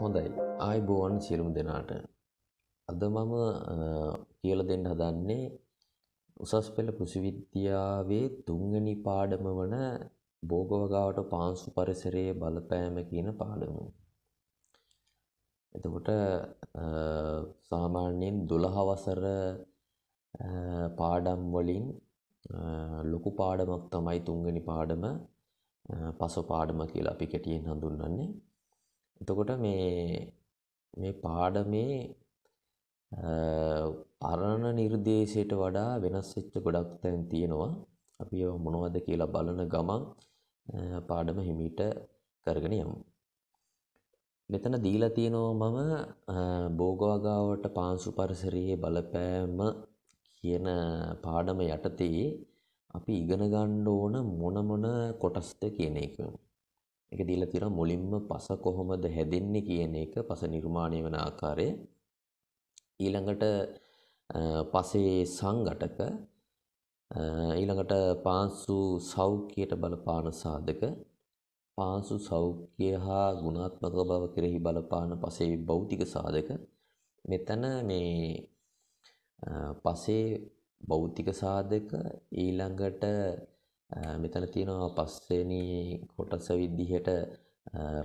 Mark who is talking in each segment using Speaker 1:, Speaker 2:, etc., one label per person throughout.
Speaker 1: හොඳයි ආයිබෝවන් සියලුම් දෙනාට අද මම කියල දෙන්න හදන්නේ උසස් පෙළ කෘසිවිද්‍යාවේ තුංගනි පාඩම වන බෝගවගාවට පාන්සු පරිසරයේ බලපෑම කියන පාඩමු. එතකොට සාමාන්‍යයෙන් දොළහවසර පාඩම් වලින් ලොකු පාඩමක් තමයි තුංගනි පාඩම පස පාඩම කියලා අපි කැටියෙන් හඳුන්න්නේ එතකොට මේ මේ පාඩමේ පරණ නිර්දේශයට වඩා වෙනස් වෙච්ච ගොඩක් තැන් තියෙනවා. අපි ඒවා මොනවද කියලා බලන ගමන් පාඩම හිමීට කරගෙන යමු. මෙතන දීලා තියෙනවා මම බෝගවාගාවට පාංශු පරිසරයේ බලපෑම කියන පාඩම යටතේ අපි ඉගෙන ගන්න ඕන මොන මොන කොටස්ද කියන එක. එක දීලා තියෙනවා මුලින්ම පස කොහොමද හැදෙන්නේ කියන එක පස නිර්මාණය වෙන ආකාරය ඊළඟට පසේ සංඝටක ඊළඟට පාංශු සෞඛ්‍යයට බලපාන සාධක පාංශු සෞඛ්‍ය හා ගුණාත්මක බව කෙරෙහි බලපාන පසේ භෞතික සාධක මෙතන මේ පසේ භෞතික සාධක ඊළඟට මෙතන තියෙනවා පස්සේනී කොටස විදිහට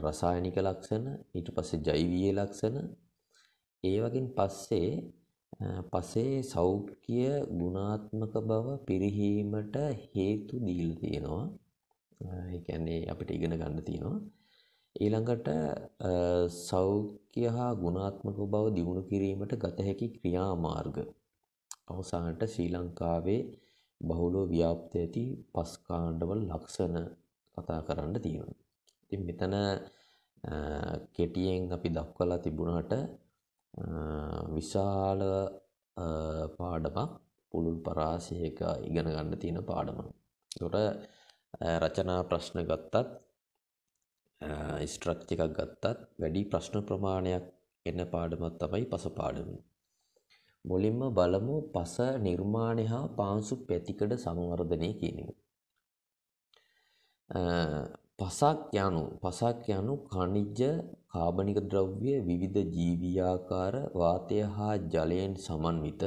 Speaker 1: රසායනික ලක්ෂණ ඊට පස්සේ ජෛවීය ලක්ෂණ ඒ වගේන් පස්සේ පසේ සෞඛ්‍ය ගුණාත්මක බව පිරිහීමට හේතු දීලා තියෙනවා ඒ කියන්නේ අපිට ඉගෙන ගන්න තියෙනවා ඊළඟට සෞඛ්‍ය හා ගුණාත්මක බව දියුණු කිරීමට ගත හැකි ක්‍රියාමාර්ග අවසානට ශ්‍රී ලංකාවේ බහුලෝ ව්‍යාප්ත ඇති පස් කාණ්ඩවල ලක්ෂණ කතා කරන්න තියෙනවා. ඉතින් මෙතන කෙටියෙන් අපි දක්වලා තිබුණාට විශාල පාඩමක් පුළුල් පරාසයක ඉගෙන ගන්න තියෙන පාඩම. ඒතොර රචනා ප්‍රශ්න ගත්තත් ස්ට්‍රක්ච් එකක් ගත්තත් වැඩි ප්‍රශ්න ප්‍රමාණයක් එන පාඩමක් තමයි පසු පාඩම. මුලින්ම බලමු පස නිර්මාණය හා පාන්සු පැතිකඩ සංවර්ධනය කියනක. පසක් යනු පසක් යනු කනිජ්ජ කාබනික ද්‍රව්‍ය විවිධ ජීවියාකාර වාතය හා ජලයෙන් සමන්විත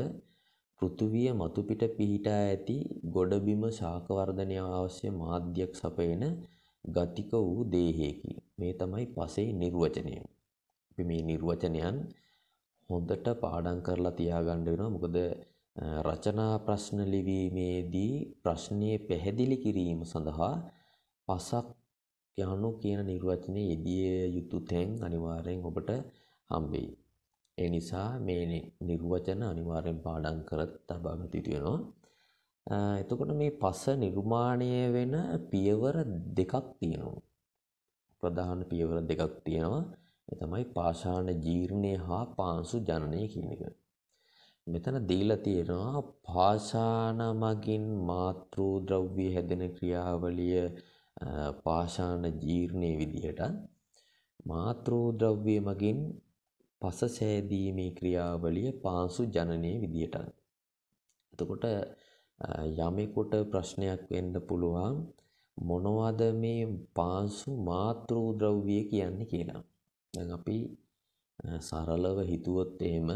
Speaker 1: පෘතුවිය මතුපිට පිහිටා ඇති ගොඩබිම ශාකවර්ධනය අවශ්‍ය මාධ්‍යයක් සපයන ගතික වූ දේහයකි. මේ තමයි පසේ නිර්වචනය. අපි මේ නිර්වචනයන් හොඳට පාඩම් කරලා තියාගන්න වෙනවා. මොකද රචනා ප්‍රශ්න ලිවීමේදී ප්‍රශ්නයේ පැහැදිලි කිරීම සඳහා පසක් යනු කියන නිර්වචනය යෙදිය යුතු තැන් අනිවාර්යෙන් ඔබට හම්බෙයි. ඒ නිසා මේ නිර්වචන අනිවාර්යෙන් පාඩම් කරත් තබා ගත යුතු වෙනවා. එතකොට මේ පස නිර්මාණය වෙන පියවර දෙකක් තියෙනවා. ප්‍රධාන පියවර දෙකක් තියෙනවා. ඒ තමයි පාෂාණ ජීර්ණය හා පාංශු ජනනය කියන එක. මෙතන දීලා තියෙනවා පාෂාණ මගින් මාතෘ ද්‍රව්‍ය හැදෙන ක්‍රියාවලිය පාෂාණ ජීර්ණයේ විදිහට මාතෘ ද්‍රව්‍ය මගින් පස සෑදීමේ ක්‍රියාවලිය පාංශු ජනනයේ විදිහට. එතකොට යමෙකුට ප්‍රශ්නයක් වෙන්න පුළුවන් මොනවද මේ පාංශු මාතෘ ද්‍රව්‍ය කියන්නේ කියලා. දැන් අපි සරලව හිතුවොත් එහෙම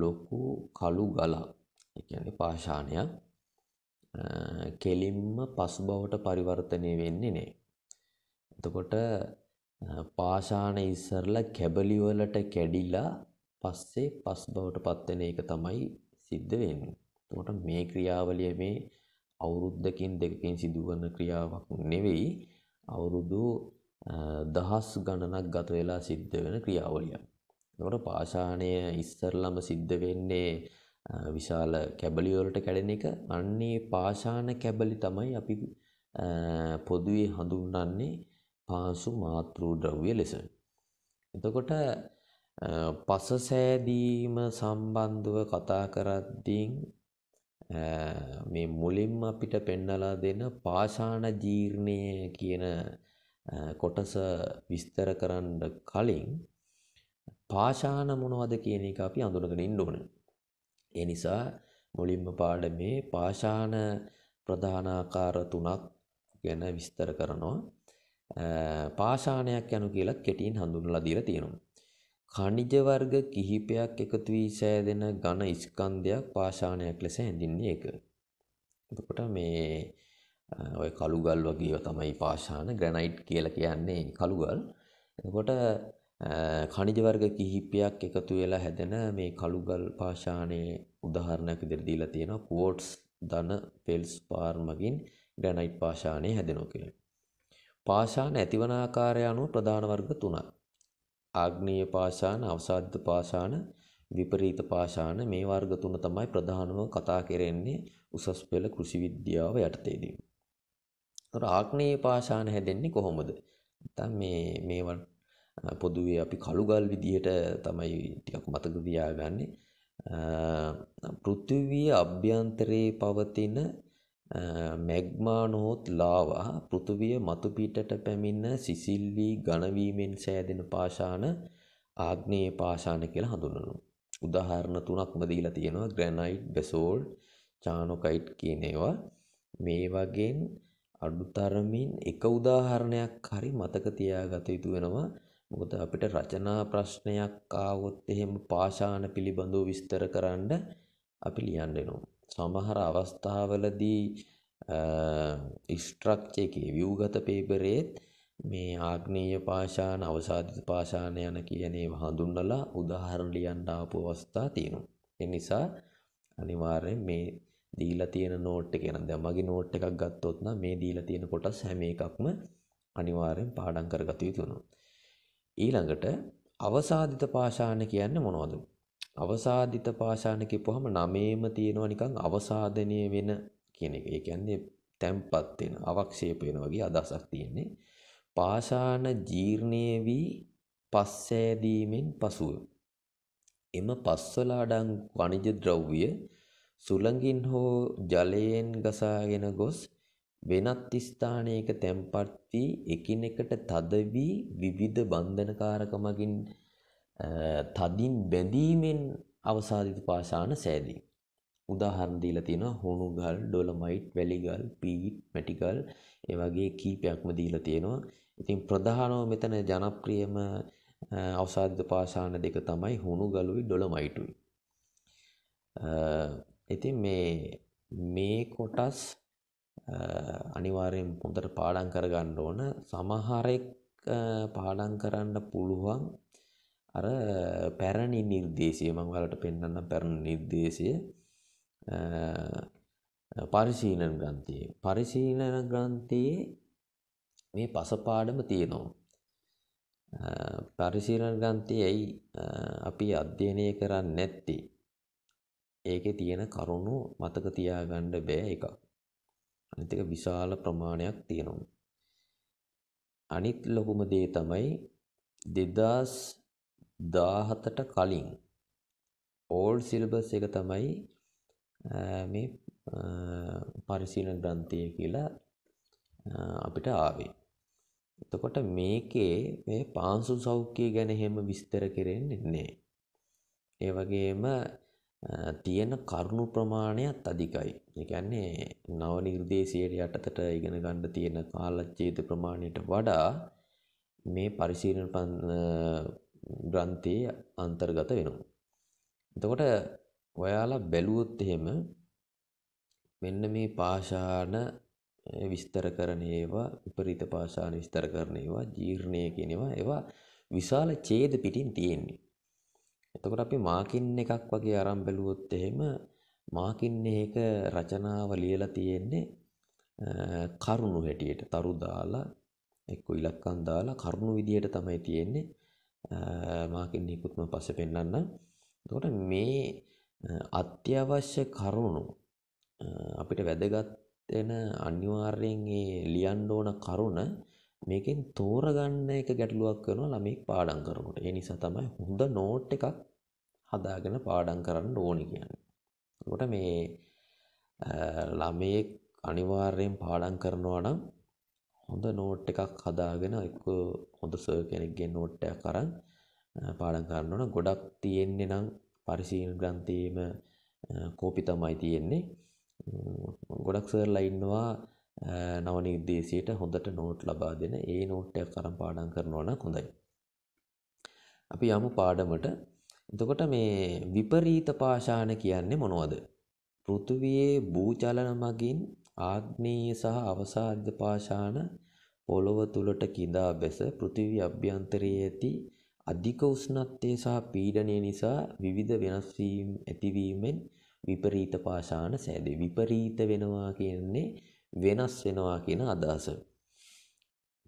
Speaker 1: ලොකු කළු ගලක් ඒ කියන්නේ පාෂාණයක් කෙලින්ම පසුබවට පරිවර්තනය වෙන්නේ නැහැ. එතකොට පාෂාණ ඉස්සරලා කැබලි වලට කැඩිලා පස්සේ පසුබවට පත් වෙන එක තමයි සිද්ධ වෙන්නේ. එතකොට මේ ක්‍රියාවලිය මේ අවුරුද්දකින් දෙකකින් සිදුවන ක්‍රියාවක් නෙවෙයි. අවුරුදු දහස් ගණනක් ගත වෙලා සිද්ධ වෙන ක්‍රියාවලිය. එතකොට පාෂාණය ඉස්සරලම සිද්ධ වෙන්නේ විශාල කැබලි වලට කැඩෙන එක. අන්නේ පාෂාණ කැබලි තමයි අපි පොදුවේ හඳුන්වන්නේ පාසු මාත්‍රු ද්‍රව්‍ය ලෙස. එතකොට පස සෑදීම සම්බන්ධව කතා කරද්දී මේ මුලින්ම අපිට පෙන්නලා දෙන පාෂාණ ජීර්ණය කියන කොටස විස්තර කරන්න කලින් පාෂාන මොනවද කියන එක අපි අඳුනගෙන ඉන්න ඕන. ඒ නිසා මුලින්ම පාඩමේ පාෂාන ප්‍රධානාකාර තුනක් ගැන විස්තර කරනවා. පාෂාණයක් යනු කියලා කෙටියෙන් හඳුන්වලා දීලා තියෙනවා. ඛනිජ වර්ග කිහිපයක් එකතු වී සෑදෙන ඝන ස්කන්ධයක් පාෂාණයක් ලෙස හැඳින්නේ ඒක. එතකොට මේ ඔය කළුගල් වගේ තමයි පාෂාණ ග්‍රැනයිට් කියලා කියන්නේ කළුගල්. එතකොට ඛනිජ වර්ග කිහිපයක් එකතු වෙලා හැදෙන මේ කළුගල් පාෂාණයේ උදාහරණයක් විදිහට දීලා තියෙනවා ක්වෝට්ස් ධන ෆෙල්ස්පාර්ම් වලින් ග්‍රැනයිට් පාෂාණය හැදෙනවා කියලා. පාෂාණ ඇතිවන ආකාරය අනුව ප්‍රධාන වර්ග තුනක්. ආග්නේය පාෂාණ, අවසාද්ද පාෂාණ, විපරීත පාෂාණ මේ වර්ග තුන තමයි ප්‍රධානව කතා කරන්නේ උසස් පෙළ කෘෂි විද්‍යාව යටතේදී. තොර ආග්නයේ පාශාන හැදෙන්නේ කොහොමද තම් මේ මේවන් පොදුවේ අපි කළුගල් විදිහට තමයි ටිකක් මතක තියාගන්නේ පෘථිවිය අභ්‍යන්තරයේ පවතින මැග්මා නොහොත් ලාවා පෘථිවිය මතු පිටට පැමිණ සිසිල් වී ඝනවීමෙන් සෑදෙන පාෂාණ ආග්නේය පාෂාණ කියලා හඳුන්වනවා. උදාහරණ තුනක්ම දීලා තියෙනවා ග්‍රැනයිට්, බෙසෝල්ට්, චානොකයිට් කියන ඒවා. මේ වගේ අඩුතරමින් එක උදාහරණයක් හරි මතක තියාගත යුතු වෙනවා මොකද අපිට රචනා ප්‍රශ්නයක් ආවොත් එහෙම පාෂාණ පිළිබඳව විස්තර කරන්න අපි ලියන්න එනවා. සමහර අවස්ථාවලදී ඉස්ට්‍රක්චර් එකේ ව්‍යුහගත පේපරේත් මේ ආග්නේය පාෂාණ අවසාදිත පාෂාණ යන කියන ඒවා හඳුන්වලා උදාහරණ ලියන්න ආපු අවස්ථා තියෙනවා. ඒ නිසා අනිවාර්යෙන් මේ දීලා තියෙන නෝට් එක ගැන දැන් මගේ නෝට් එකක් ගත්තොත් නම් මේ දීලා තියෙන කොටස් හැම එකක්ම අනිවාර්යෙන් පාඩම් කරගත යුතු වෙනවා. ඊළඟට අවසාදිත පාෂාණ කියන්නේ මොනවද? අවසාදිත පාෂාණ කියපුවාම නමේම තියෙනවා නිකන් අවසාදනය වෙන කියන එක. ඒ කියන්නේ තැම්පත් වෙන, අවක්ෂේප වෙන වගේ අදහසක් තියෙන්නේ. පාෂාණ ජීර්ණයේ වී පස්සෑදීමෙන් පසුව එම පස්වල අඩංගු වණිජ ද්‍රව්‍ය සුළඟින් හෝ ජලයෙන් ගසාගෙන ගොස් වෙනත් ස්ථානයක තැන්පත් වී එකිනෙකට තද වී විවිධ බන්ධනකාරකමකින් තදින් බැඳීමෙන් අවසාදිත පාෂාණ සෑදී. උදාහරණ දීලා තියෙනවා හුණුගල්, ඩොලමයිට්, වැලිගල්, පීට්, මැටිගල් ඒ වගේ කීපයක්ම දීලා තියෙනවා. ඉතින් ප්‍රධානව මෙතන ජනප්‍රියම අවසාදිත පාෂාණ දෙක තමයි හුණුගලුයි ඩොලමයිටුයි. ඉතින් මේ මේ කොටස් අනිවාර්යෙන් හොඳට පාඩම් කරගන්න ඕන සමහරෙක් පාඩම් කරන්න පුළුවන් අර පැරණි නිර්දේශය මම ඔයාලට පෙන්වන්නම් පැරණි නිර්දේශය පරිශීලන ග්‍රන්ථයේ පරිශීලන ග්‍රන්ථයේ මේ පසපාඩම තියෙනවා පරිශීලන ග්‍රන්ථයයි අපි අධ්‍යයනය කරන්නේ නැත්තේ ඒකේ තියෙන කරුණු මතක තියාගන්න බෑ එකක්. අනිත් එක විශාල ප්‍රමාණයක් තියෙනවා. අනිත් ලොකුම දේ තමයි 2017ට කලින් ඕල්ඩ් සිලබස් එක තමයි මේ පරිශීලන ග්‍රන්ථය කියලා අපිට ආවේ. එතකොට මේකේ මේ පාන්සු සෞඛ්‍ය ගැන හැම විස්තර කරෙන්නේ නැහැ. ඒ වගේම තියෙන කරුණු ප්‍රමාණයත් අධිකයි. එකන්නේ නව නිර්දේශයට යටතට ඉගෙන ගණ්ඩ තියෙන කාලච්චේත ප්‍රමාණයට වඩා මේ පරිසීරණ පන් ග්‍රන්ථයේ අන්තර්ගත වෙනවා. එතකොට ඔයාලා බැලුවොත් එහෙම මෙන්න මේ පාෂාණ විස්තර කරන ඒවා විපරීත පාෂාණ විස්තර කරන ඒවා ජීර්ණය කෙනවා ඒවා විශාල ඡේද පිටින් තියෙන්නේ. එතකොට අපි මාකින් එකක් වගේ අරන් බැලුවොත් එහෙම මාකින් එක රචනාව ලියලා තියෙන්නේ කරුණු හැටියට තරු දාලා එක්ක ඉලක්කම් දාලා කරුණු විදියට තමයි තියෙන්නේ මාකින් නිකුත්ම පස්සේ පෙන්වන්න. එතකොට මේ අත්‍යවශ්‍ය කරුණු අපිට වැදගත් වෙන අනිවාර්යෙන් ඒ ලියන්න ඕන කරුණ මේකෙන් තෝරගන්න එක ගැටලුවක් කරනවා ළමෙක් පාඩම් කරනකොට. ඒ නිසා තමයි හොඳ නෝට් එකක් හදාගෙන පාඩම් කරන්න ඕනේ කියන්නේ. එතකොට මේ ළමෙක් අනිවාර්යෙන් පාඩම් කරනවා නම් හොඳ නෝට් එකක් හදාගෙන එක්ක හොඳ සර් කෙනෙක්ගෙන් නෝට් එකක් අරන් පාඩම් කරනවා නම් ගොඩක් තියෙන්නේ නම් පරිශීලන ග්‍රන්ථයේම කෝපි තමයි තියෙන්නේ. ගොඩක් සර්ලා ඉන්නවා නව නිර්දේශයට හොඳට නෝට් ලබා දෙන ඒ නෝට්ටයක් කරම් පාඩම් කරනවන හොඳයි. අපි යමු පාඩමට එතකොට මේ විපරීත පාශාන කියන්නේ මොනවද. පෘතුවයේ භූචලන මගින් ආග්නීය සහ අවසාධ්‍ය පාශාන පොළොව තුළට කිදා බැස පෘතිවි අභ්‍යන්තරයේ ඇති අධික උස්නත්තය සහ පීඩනය නිසා විවිධ වෙනස්වීම් ඇතිවීමෙන් විපරීත පාශාන සෑදේ විපරීත වෙනවා කියන්නේ වෙනස් වෙනවා කියන අදහස.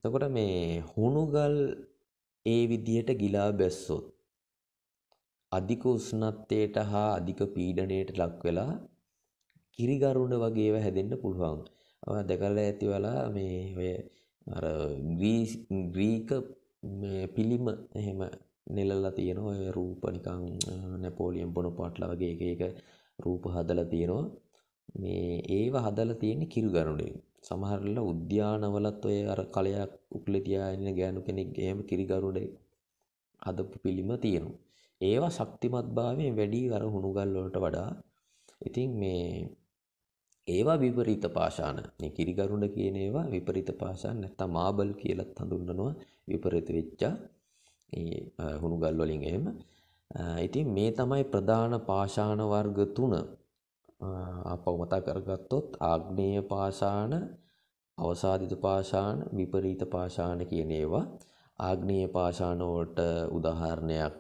Speaker 1: එතකොට මේ හුණුගල් ඒ විදියට ගිලා බැස්සොත් අධික උෂ්ණත්වයට හා අධික පීඩණයට ලක් වෙලා කිරිගරුණ වගේව හැදෙන්න පුළුවන්. ඔය දැකලා ඇතිවලා මේ ඔය අර ග්‍රීක පිළිම එහෙම නෙලලා තියෙන ඔය රූප නිකන් නැපෝලියන් බොනපාට්ලා වගේ එක එක රූප හදලා තියෙනවා. මේ ඒව හදලා තියෙන්නේ කිරි ගරුඩෙන්. සමහර වෙලාව උද්‍යානවලත් ඔය අර කලයක් උකුලේ තියාගෙන ගෑනු කෙනෙක් එහෙම කිරි ගරුඩෙක් හදපු පිළිම තියෙනවා. ඒවා ශක්තිමත් භාවයෙන් වැඩි අර හුණු ගල් වලට වඩා. ඉතින් මේ ඒවා විපරීත පාෂාණ. මේ කිරි ගරුඩ කියන ඒවා විපරීත පාෂාණ නැත්තම් මාබල් කියලාත් හඳුන්වනවා. විපරීත වෙච්ච ඒ හුණු ගල් වලින් එහෙම. ඉතින් මේ තමයි ප්‍රධාන පාෂාණ වර්ග තුන. අපව මතා කරගත්තොත් ආග්නේය පාෂාණ අවසාධිත පාෂාණ විපරීත පාෂාණ කියන ඒවා ආග්නේය පාෂාණෝට උදාහරණයක්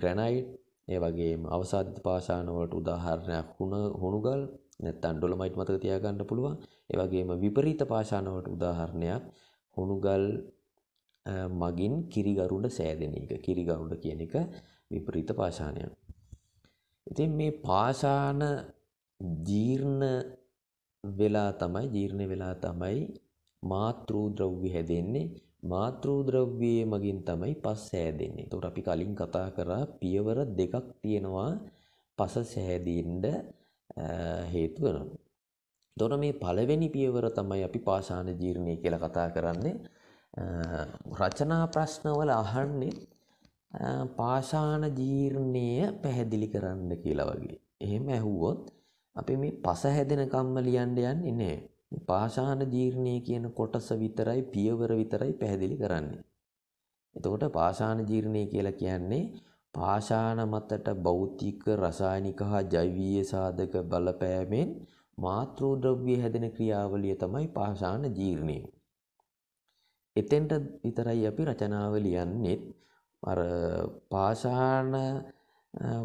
Speaker 1: ග්‍රැනයිට් ඒ වගේ අවසාධිත පාෂාණවලට උදාහරණයක් හුණ හොුණුගල් නැත්තන් ඩොලමයිට් මතක තියාගන්න පුළුවන් ඒ වගේම විපරීත පාෂාණවට උදාහරණයක් හොුණුගල් මගින් කිරිගරුඩ සෑදෙන එක කිරිගරුඩ කියන එක විපරීත පාශානයක් ඉතින් මේ පාෂාණ ජීර්ණ වෙලා තමයි ජීර්ණ වෙලා තමයි මාතෘ ද්‍රව්‍ය හැදෙන්නේ මාතෘ ද්‍රව්‍යයේ මගින් තමයි පස් හැදෙන්නේ. ඒකට අපි කලින් කතා කරා පියවර දෙකක් තියෙනවා පස සෑදෙන්න හේතු වෙනවා. එතකොට මේ පළවෙනි පියවර තමයි අපි පාෂාණ ජීර්ණය කියලා කතා කරන්නේ. රචනා ප්‍රශ්නවල අහන්නේ පාෂාණ ජීර්ණය පැහැදිලි කරන්න කියලා වගේ. එහෙම ඇහුවොත් අපි මේ පස හැදෙනකම්ම ලියන්න යන්නේ නැහැ. පාෂාණ ජීර්ණය කියන කොටස විතරයි පියවර විතරයි පැහැදිලි කරන්නේ. එතකොට පාෂාණ ජීර්ණය කියලා කියන්නේ පාෂාණ මතට භෞතික රසායනික හා ජෛවීය සාධක බලපෑමෙන් මාත්‍රෝද්‍රව්‍ය හැදෙන ක්‍රියාවලිය තමයි පාෂාණ ජීර්ණය. එතෙන්ට විතරයි අපි රචනාව ලියන්නේත් අර පාෂාණ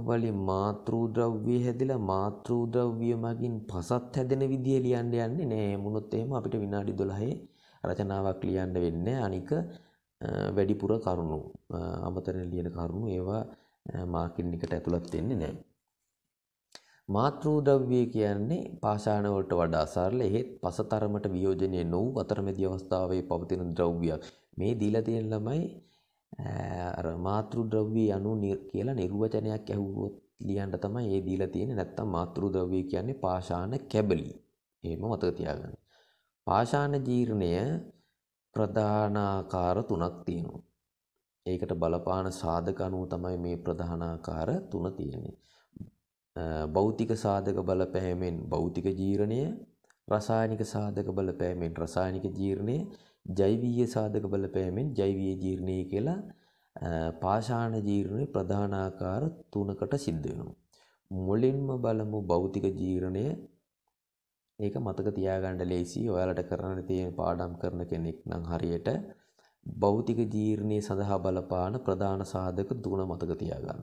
Speaker 1: වලින් මාතෘ ද්‍රව්‍ය හැදිලා මාතෘ ද්‍රව්‍ය මගින් පසත් හැදෙන විදිය ලියන්න යන්නේ නෑ මොනොත් එහෙම අපිට විනාඩි 12 රචනාවක් ලියන්න වෙන්නේ අනික වැඩිපුර කරුණු අමතර ලියන කරුණු ඒවා මාකින් එකට ඇතුළත් වෙන්නේ නෑ මාතෘ ද්‍රව්‍ය කියන්නේ පාෂාණ වලට වඩා සරල එහෙත් පසතරමට වියෝජනය නොවූ අතරමැදි අවස්ථාවේ පවතින ද්‍රව්‍යයක් මේ දීලා තියෙන ළමයි අර මාතෘ ද්‍රව්‍ය අණු කියලා නිර්වචනයක් ඇහුවොත් ලියන්න තමයි ඒ දීලා තියෙන්නේ. නැත්තම් මාතෘ ද්‍රව්‍ය කියන්නේ පාෂාණ කැබලි. එහෙම මතක තියාගන්න. පාෂාණ ජීර්ණය ප්‍රධානාකාර තුනක් තියෙනවා. ඒකට බලපාන සාධක අනුව තමයි මේ ප්‍රධානාකාර තුන තියෙන්නේ. භෞතික සාධක බලපෑමෙන් භෞතික ජීර්ණය, රසායනික සාධක බලපෑමෙන් රසායනික ජීර්ණය, ජෛවීය සාධක බලපෑමෙන් ජෛවීය ජීර්ණය කියලා පාෂාණ ජීර්ණය ප්‍රධානාකාර තුනකට සිද්ධ වෙනවා. මුලින්ම බලමු භෞතික ජීර්ණය. ඒක මතක තියාගන්න ලේසි. ඔයාලට කරන්න තියෙන පාඩම් කරන කෙනෙක් නම් හරියට භෞතික ජීර්ණය සඳහා බලපාන ප්‍රධාන සාධක තුන මතක තියාගන්න.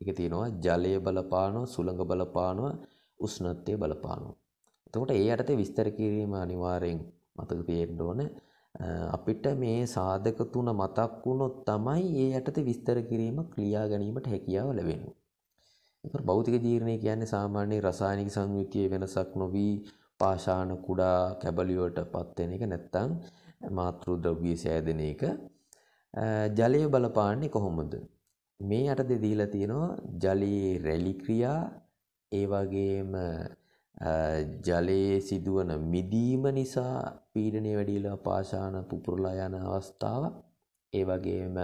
Speaker 1: ඒක තියෙනවා ජලය බලපානවා, සුළඟ බලපානවා, උෂ්ණත්වය බලපානවා. එතකොට ඒ යටතේ විස්තර කිරීම අනිවාර්යෙන් මතක තියෙන්න ඕනේ. අපිට මේ සාධක තුන මතක් වුණොත් තමයි ඒ යටතේ විස්තර කිරීමක් ලියා ගැනීමට හැකියාව ලැබෙන්නේ. ඒක භෞතික ජීර්ණය කියන්නේ සාමාන්‍ය රසායනික සංයුතියේ වෙනසක් නොවි පාෂාණ කුඩා කැබලියටපත් වෙන එක නැත්තම් මාතෘ ද්‍රව්‍ය සෑදෙන එක. ජලය බලපාන්නේ කොහොමද? මේ යටතේ දීලා තියෙනවා ජලයේ රැලි ක්‍රියා ඒ වගේම ජලයේ සිදුවන මිදීම නිසා පීඩනය වැඩිලා පාෂාන පුපුරලා යන අවස්ථාව ඒ වගේම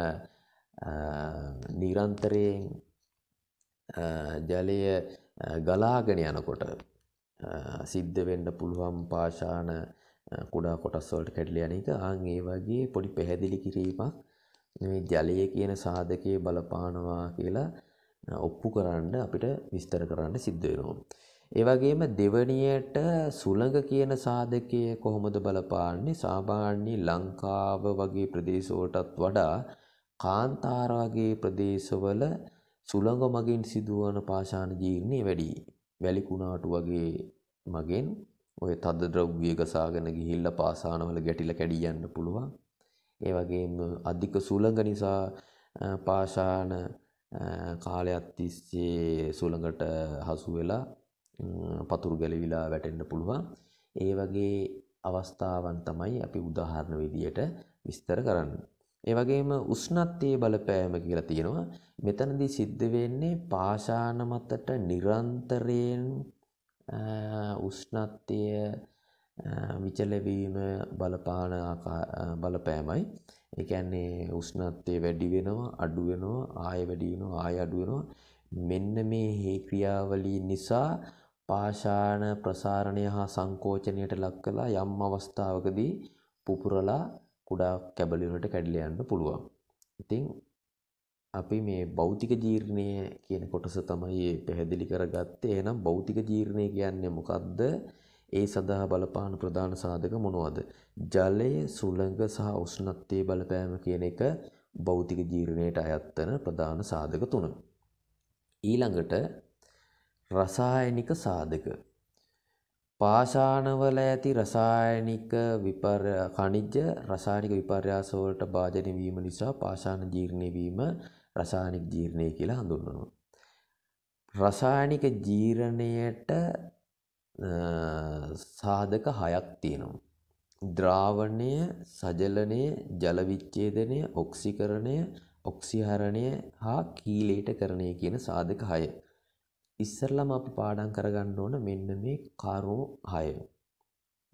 Speaker 1: නිරන්තරයෙන් ජලය ගලාගෙන යනකොට සිද්ධ වෙන්න පුළුවන් පාෂාන කුඩා කොටස්වලට කැඩල යන එක අං ඒ වගේ පොඩි පැහැදිලි කිරීමක් ජලය කියන සාධකයේ බලපානවා කියලා ඔප්පු කරන්න අපිට විස්තර කරන්න සිද්ධ වෙනවා. ඒ වගේම දෙවණියට සුළඟ කියන සාධකයේ කොහොමද බලපාන්නේ? සාමාන්‍ය ලංකාව වගේ ප්‍රදේශවලටත් වඩා කාන්තාර වගේ ප්‍රදේශවල සුළඟ මගින් සිදුවන පාෂාණ ජීර්ණය වැඩි. වැලි කුණාටු වගේ මගෙන් ඔය තද ද්‍රව්‍ය ගසාගෙන ගිහිල්ලා පාෂාණවල ගැටිලා කැඩී යන්න පුළුවන්. ඒ වගේම අධික සුළඟ නිසා පාෂාණ කාලයක් තිස්සේ සුළඟට හසු වෙලා පතුරු ගැලවිලා වැටෙන්න පුළුවන්. ඒ වගේ අවස්ථාවන් තමයි අපි උදාහරණ විදියට විස්තර කරන්නේ. ඒ වගේම උෂ්ණත්වයේ බලපෑම කියලා තියෙනවා. මෙතනදී සිද්ධ වෙන්නේ පාෂාණ මතට නිරන්තරයෙන් උෂ්ණත්වය විචලවීම බලපාන බලපෑමයි. ඒ කියන්නේ උෂ්ණත්වය වැඩි වෙනවා, අඩු වෙනවා, ආය වැඩි වෙනවා, ආය අඩු වෙනවා. මෙන්න මේ හේ ක්‍රියාවලිය නිසා පාෂාණ ප්‍රසාරණය හා සංකෝචනයට ලක් කලා යම් අවස්ථාවකදී පුපුරලා කුඩා කැබලිවලට කැඩල යන්න පුළුවන්. ඉතිං අපි මේ බෞතික ජීර්ණය කියන කොටස තමයි පැහැදිලි කරගත්තේ එනම් බෞතික ජීර්ණය කියන්නේ මොකක්ද ඒ සඳහා බලපාන ප්‍රධාන සාධක මොනවද. ජලය සුළඟ සහ උස්නත්තේ බලපෑම කියන එක භෞතික ජීර්ණයට අයත්තන ප්‍රධාන සාධක තුන. ඊළඟට රසායනික සාධක. පාෂාණවල ඇති රසායනික කනිජ්‍ය රසායනික විපර්යාසවලට භාජනය වීම නිසා පාෂාණ ජීර්ණය වීම රසායනික ජීර්ණය කියලා හඳුන්වනවා. රසායනික ජීරණයට සාධක හයක් තියෙනවා. ද්‍රාවණය සජලනය ජලවිච්චේදනය ඔක්සිකරණය ඔක්සිහරණය හා කීලේට කරණය කියන සාධක හය ඉස්සරලම අපි පාඩම් කරගන්න ඕන මෙන්න මේ කරුණු 6.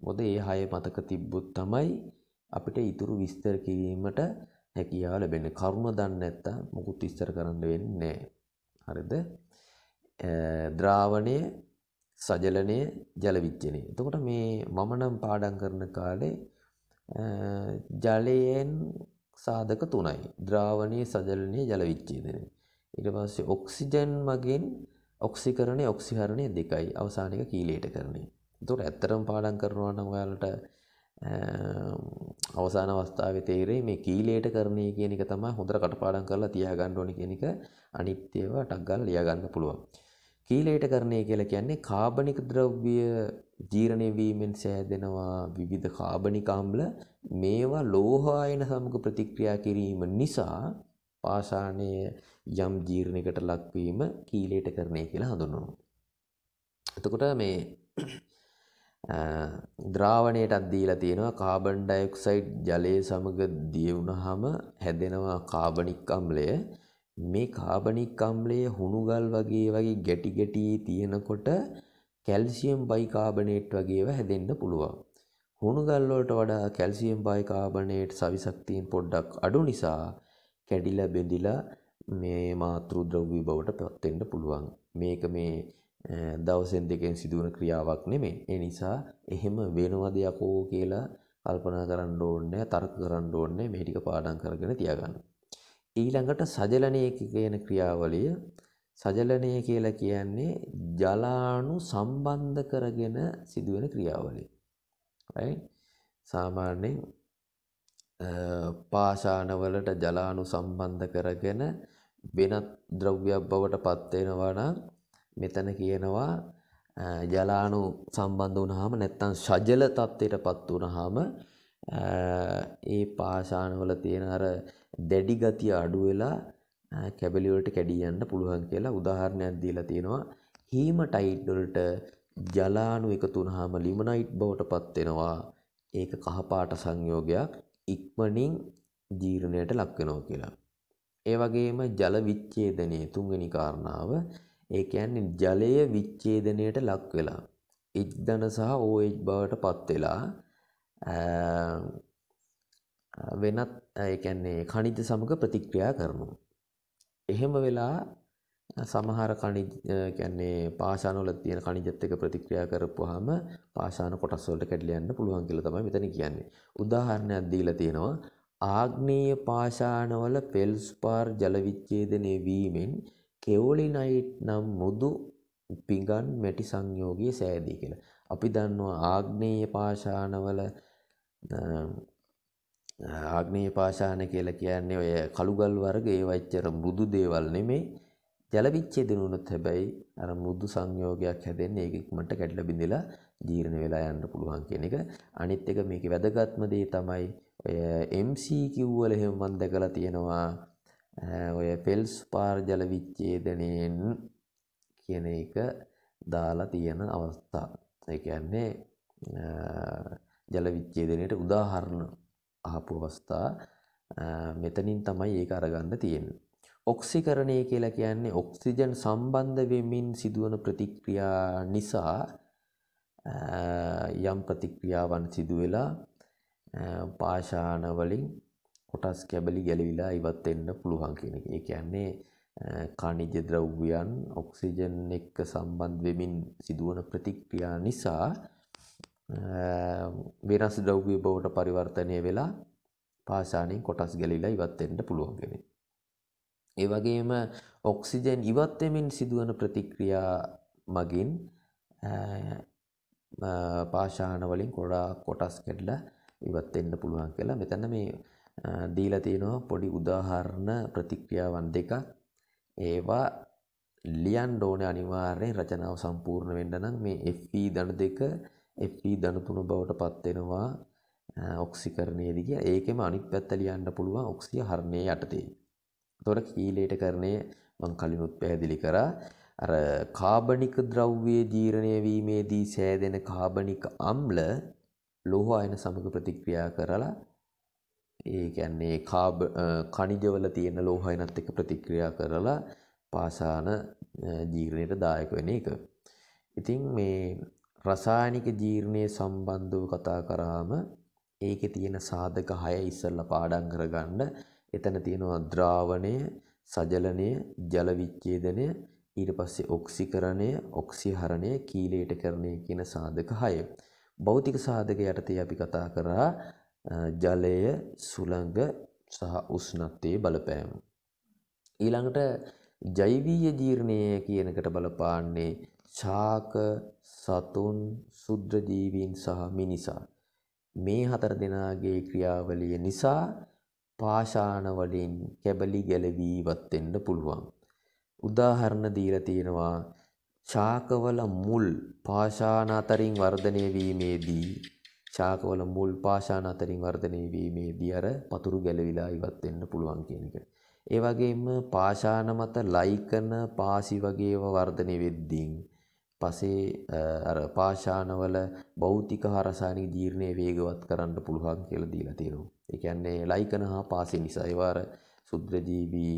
Speaker 1: මොකද මේ 6 මතක තිබ්බොත් තමයි අපිට ඊතුරු විස්තර කිරීමට හැකියාව ලැබෙන්නේ. කරුණ දන්නේ නැත්තම් මොකුත් විස්තර කරන්න වෙන්නේ හරිද? ද්‍රාවණය සජලනය ජලවිච්චනය. එතකොට මේ මම නම් පාඩම් කරන කාලේ ජලයෙන් සාධක තුනයි. ද්‍රාවණයේ සජලනයේ ජලවිච්ඡේදනය. ඊට පස්සේ ඔක්සිජන් මගින් ඔක්සිකරණය ඔක්සිහරණය දෙකයි අවසාන එක කීලේට කරන්නේ. එතකොට ඇත්තටම පාඩම් කරනවා නම් ඔයාලට අවසාන අවස්ථාවේ තේරෙයි මේ කීලේට කරණය කියන එක තමයි හොඳට කටපාඩම් කරලා තියාගන්න ඕනේ කියන එක අනිත් ඒවා ටක් ගාලා ලියා ගන්න පුළුවන්. කීලේට කරණය කියලා කියන්නේ කාබනික ද්‍රව්‍ය ජීර්ණය වීමෙන් සෑදෙනවා විවිධ කාබනික අම්ල මේවා ලෝහ ආයන සමග ප්‍රතික්‍රියා කිරීම නිසා පාෂාණය යම් ජීර්ණයකට ලක්වීම කීලයට කරණය කියලා හඳුන්වනවා. එතකොට මේ ද්‍රාවණයටත් දීලා තියෙනවා කාබන් ඩයොක්සයිඩ් ජලය සමග දියුණුනහම හැදෙනවා කාබනික් අම්ලය. මේ කාබනික් අම්ලය හුණුගල් වගේ වගේ ගැටි ගැටි තියෙනකොට කැල්සියම් බයිකාබනේට් වගේව හැදෙන්න පුළුවන්. හුණුගල් වලට වඩා කැල්සියම් බයිකාබනේට් සවිශක්තියෙන් පොඩ්ඩක් අඩු නිසා කැඩිල බෙඳිලා මේ මාතෘ ද්‍රව්වී බවට පත්වෙන්න පුළුවන් මේක මේ දවසෙන් දෙකෙන් සිදුවන ක්‍රියාවක් නෙමේ ඒ නිසා එහෙම වෙනවා දෙයක්කෝ කියලා කල්පනා කරන්න ඕන්නෑ තර්ක කරන්න ඕන්නේ මේ ටික පාඩම් කරගෙන තියාගන්න. ඊළඟට සජලනය කියන ක්‍රියාවලිය සජලනය කියලා කියන්නේ ජලාණු සම්බන්ධ කරගෙන සිදුවෙන ක්‍රියාවලිය. right? සාමාන්‍යයෙන් පාෂාණවලට ජලාණු සම්බන්ධ කරගෙන වෙනත් ද්‍රව්‍යයක් බවට පත් වෙනවා නම් මෙතන කියනවා ජලාණු සම්බන්ධ වුණාම නැත්තම් ශජල තත්ත්වයටපත් වුණාම ඒ පාෂාණවල තියෙන අර දැඩි ගතිය අඩු වෙලා කැබලි වලට කැඩී යන්න පුළුවන් කියලා උදාහරණයක් දීලා තියෙනවා හීමටයිඩ් වලට ජලාණු එකතු වුණාම ලිමනයිට් බවට පත් වෙනවා ඒක කහපාට සංයෝගයක් ඉක්මනින් ජීර්ණයට ලක්වෙනවා කියලා. ඒ වගේම ජල විච්ඡේදනයේ තුන්වෙනි කාරණාව ඒ කියන්නේ ජලය විච්ඡේදනයට ලක් වෙලා ඉද්ධන සහ OH බවට පත් වෙලා වෙනත් ඒ කියන්නේ කණිත සමග ප්‍රතික්‍රියා කරනවා. එහෙම වෙලා සමහර කනි කියන්නේ පාශානවල තියෙන කනිජත් එක ප්‍රතික්‍රියා කරපුවාම පාශාන කොටස් වලට කැඩලා යන්න පුළුවන් කියලා තමයි මෙතන කියන්නේ. උදාහරණයක් දීලා තියෙනවා ආග්නේය පාශානවල පෙල්ස්පාර් ජල විච්ඡේදනයේ වීමෙන් කෙවොලිනයිට් නම් මුදු පිඟන් මැටි සංයෝගයේ සෑදී කියලා. අපි දන්නවා ආග්නේය පාශානවල ආග්නේය පාශාන කියලා කියන්නේ ඔය කළුගල් වර්ග ඒ වච්චර බුදු දේවල් නෙමෙයි ජලවිච්ඡේදන වුණොත් හැබැයි අර මුදු සංයෝගයක් හැදෙන්නේ ඒක ඉක්මනට කැඩලා බිඳිලා ජීර්ණ වෙලා යන්න පුළුවන් කියන එක. අනිත් එක මේකේ වැදගත්ම දේ තමයි ඔය MCQ වල එහෙම මම දැකලා තියෙනවා ඔය ෆෙල්ස්පාර් ජලවිච්ඡේදණයෙන් කියන එක දාලා තියෙන අවස්ථා. ඒ කියන්නේ ජලවිච්ඡේදණයට උදාහරණ අහපු අවස්ථා මෙතනින් තමයි ඒක අරගන්න තියෙන්නේ. ඔක්සිකරණය කියලා කියන්නේ ඔක්සිජන් සම්බන්ධ වෙමින් සිදුවන ප්‍රතික්‍රියා නිසා යම් ප්‍රතික්‍රියාවන් සිදුවෙලා පාෂාණ වලින් කොටස් කැබලි ගැලවිලා ඉවත් වෙන්න පුළුවන් කියන එක. ඒ කියන්නේ කණිජ ද්‍රව්‍යයන් ඔක්සිජන් එක්ක සම්බන්ධ වෙමින් සිදුවන ප්‍රතික්‍රියා නිසා වෙනස් ද්‍රව්‍ය බවට පරිවර්තනය වෙලා පාෂාණෙන් කොටස් ගැලවිලා ඉවත් වෙන්න පුළුවන් කියන එක. ඒ වගේම ඔක්සිජන් ඉවත්වෙමින් සිදුවන ප්‍රතික්‍රියා මගින් පාෂාණවලින් කොඩා කොටස් කෙඩලා ඉවත්වෙන්න පුළුවන් කියලා මෙතැන මේ දීලා තියෙනවා පොඩි උදාහරණ ප්‍රතික්‍රියාවන් දෙක ඒවා ලියන් ඩෝන අනිවාර්යෙන් රචනාව සම්පූර්ණ වෙන්න නම් මේ Fp දන දෙක Fp දන තුන බවට පත්වෙනවා ඔක්සිකරණයේදී කියලා ඒකෙම අනිත් පැත්ත ලියන්න පුළුවන් ඔක්සිය හරණය යටතේ තොට කීලේට කරණය මං කලිනුත් පැහැදිලි කරා අර කාබනික ද්‍රව්වේ ජීරණය වීමේදී සෑදෙන කාබනික අම්ල ලොහ අයන සමඟ ප්‍රතික්‍රියා කරලා ඒ ගැන්නේ කාබ කනිජවල තියෙන ලෝහයනත් එක ප්‍රතික්‍රියා කරලා පාසාන ජීර්ණයට දායක වෙන එක. ඉතින් මේ රසායනික ජීර්ණය සම්බන්ධව කතා කරාම ඒක තියෙන සාධක හය ඉස්සල්ල පාඩන් කරගන්න එතන තියෙනවා ද්‍රාවණය, සජලනය, ජල විච්ඡේදනය, ඊට පස්සේ ඔක්සිකරණය, ඔක්සිහරණය, කීලේටකරණය කියන සාධක 6. භෞතික සාධක යටතේ අපි කතා කරා ජලය, සුළඟ සහ උෂ්ණත්වයේ බලපෑම. ඊළඟට ජෛවීය ජීර්ණය කියනකට බලපාන්නේ ශාක, සතුන්, සුද්‍ර ජීවීන් සහ මිනිසා. මේ හතර දෙනාගේ ක්‍රියාවලිය නිසා පාෂාණ වලින් කැබලි ගැලවී ඉවත් වෙන්න පුළුවන්. උදාහරණ දීලා තියෙනවා ශාකවල මුල් පාෂාණ අතරින් වර්ධනය වීමේදී ශාකවල මුල් පාෂාණ අතරින් වර්ධනය වීමේදී අර පතුරු ගැලවිලා ඉවත් වෙන්න පුළුවන් කියන එක. ඒ වගේම පාෂාණ මත ලයිකන පාසි වගේව වර්ධනය වෙද්දී පසේ අර පාෂාණවල භෞතික හා රසායනික ජීර්ණය වේගවත් කරන්න පුළුවන් කියලා දීලා තියෙනවා. එකන්නේ ලයිකන හා පාසි නිසා ඒවාර සුද්‍රජීවී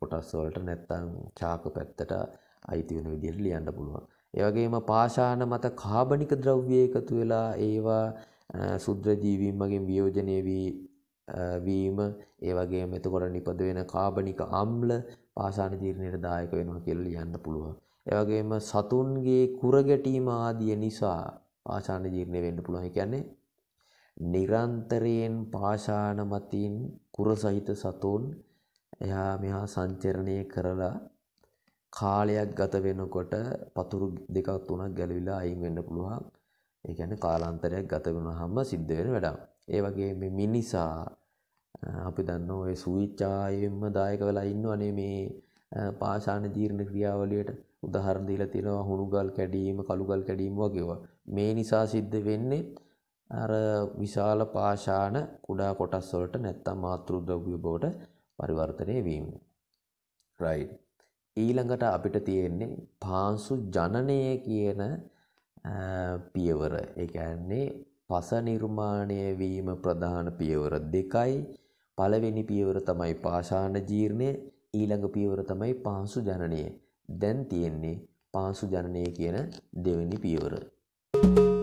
Speaker 1: කොටස් වලට නැත්තං චාක පැත්තට අයිති වෙන විදිහට ලියන්න පුළුවන් ඒවගේම පාෂාන මත කාබනික ද්‍රව්‍ය එකතු වෙලා ඒවා සුද්‍රජීවීන් මගින් වියෝජනය වී වීම ඒවගේ මෙතකොට නිපද වෙන කාබනික අම්ල පාසාන තීරණයට දායක වෙනවා කෙල්ල යන්න පුළුව. ඒවගේම සතුන්ගේ කුරගැටීම ආදිය නිසා පාසාන ජීර්ණය වෙන්න පුළුවන් කියන්නේ නිරන්තරයෙන් පාෂාණ මතින් කුර සහිත සතුන් එහා මෙහා සංචරණය කරලා කාලයක් ගත වෙනකොට පතුරු දෙකක් තුනක් ගැලවිලා අයින් වෙන්න පුළුවන්. ඒ කියන්නේ කාලාන්තරයක් ගත වෙනවහම සිද්ධ වෙන වැඩක්. ඒ වගේ මේ මිනිසා අපි දන්නවා ඔය සුවිචායෙන්ම දායක වෙලා ඉන්නවනේ මේ පාෂාණ ජීර්ණ ක්‍රියාවලියට. උදාහරණ දීලා තියෙනවා හුණුගල් කැඩීම, කළුගල් කැඩීම වගේ ඒවා. මේ නිසා සිද්ධ වෙන්නේ අර විශාල පාෂාණ කුඩා කොටස් වලට නැත්තම් මාතෘ ද්‍රව්‍ය බවට පරිවර්තනය වීම. right. ඊළඟට අපිට තියෙන්නේ පාංශු ජනනය කියන පියවර. ඒ කියන්නේ පස නිර්මාණය වීම ප්‍රධාන පියවර දෙකයි. පළවෙනි පියවර තමයි පාෂාණ ජීර්ණය, ඊළඟ පියවර තමයි පාංශු ජනනය. දැන් තියෙන්නේ පාංශු ජනනය කියන දෙවෙනි පියවර. thank you